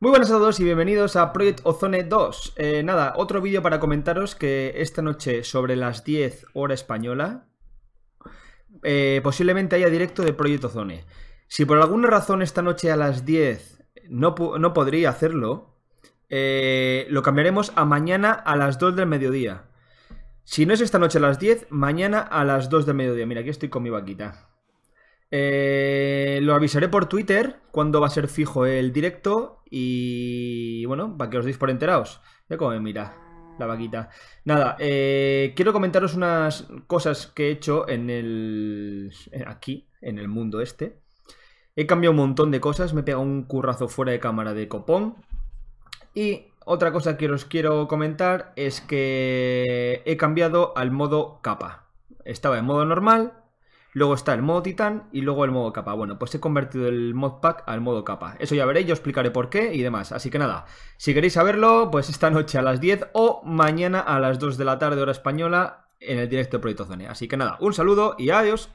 Muy buenas a todos y bienvenidos a Project Ozone 2. Eh, nada, otro vídeo para comentaros que esta noche sobre las 10 hora española eh, posiblemente haya directo de Project Ozone. Si por alguna razón esta noche a las 10 no, podría hacerlo, eh, lo cambiaremos a mañana a las 2 del mediodía. Si no es esta noche a las 10, mañana a las 2 del mediodía. Mira, aquí estoy con mi vaquita. Eh, lo avisaré por Twitter cuando va a ser fijo el directo y bueno, para que os deis por enterados. Ya como me mira la vaquita. Nada, eh, quiero comentaros unas cosas que he hecho en el... aquí, en el mundo este. He cambiado un montón de cosas, me he pegado un currazo fuera de cámara de copón. Y otra cosa que os quiero comentar es que he cambiado al modo capa. Estaba en modo normal, Luego está el modo titán y luego el modo capa. Bueno, pues he convertido el modpack al modo capa. Eso ya veréis, yo explicaré por qué y demás. Así que nada, si queréis saberlo, pues esta noche a las 10 o mañana a las 2 de la tarde hora española en el directo de Proyecto Zone. Así que nada, un saludo y adiós.